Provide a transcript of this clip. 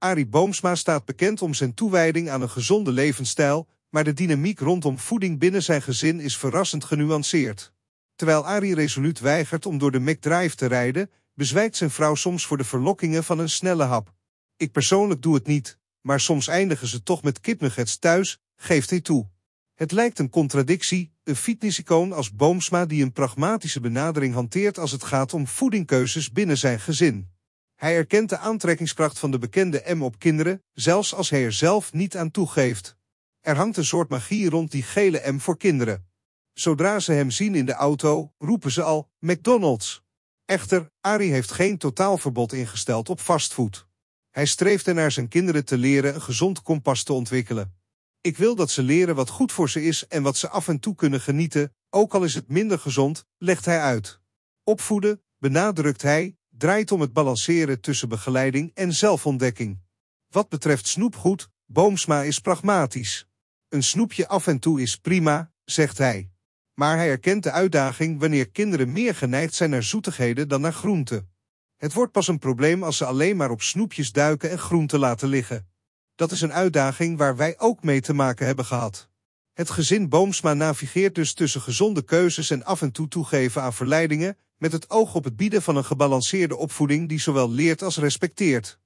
Ari Boomsma staat bekend om zijn toewijding aan een gezonde levensstijl, maar de dynamiek rondom voeding binnen zijn gezin is verrassend genuanceerd. Terwijl Ari resoluut weigert om door de McDrive te rijden, bezwijkt zijn vrouw soms voor de verlokkingen van een snelle hap. Ik persoonlijk doe het niet, maar soms eindigen ze toch met kipnuggets thuis, geeft hij toe. Het lijkt een contradictie, een fitnessicoon als Boomsma die een pragmatische benadering hanteert als het gaat om voedingkeuzes binnen zijn gezin. Hij erkent de aantrekkingskracht van de bekende M op kinderen, zelfs als hij er zelf niet aan toegeeft. Er hangt een soort magie rond die gele M voor kinderen. Zodra ze hem zien in de auto, roepen ze al McDonald's. Echter, Ari heeft geen totaalverbod ingesteld op fastfood. Hij streeft ernaar zijn kinderen te leren een gezond kompas te ontwikkelen. Ik wil dat ze leren wat goed voor ze is en wat ze af en toe kunnen genieten, ook al is het minder gezond, legt hij uit. Opvoeden, benadrukt hij, draait om het balanceren tussen begeleiding en zelfontdekking. Wat betreft snoepgoed, Boomsma is pragmatisch. Een snoepje af en toe is prima, zegt hij. Maar hij erkent de uitdaging wanneer kinderen meer geneigd zijn naar zoetigheden dan naar groenten. Het wordt pas een probleem als ze alleen maar op snoepjes duiken en groenten laten liggen. Dat is een uitdaging waar wij ook mee te maken hebben gehad. Het gezin Boomsma navigeert dus tussen gezonde keuzes en af en toe toegeven aan verleidingen, met het oog op het bieden van een gebalanceerde opvoeding die zowel leert als respecteert.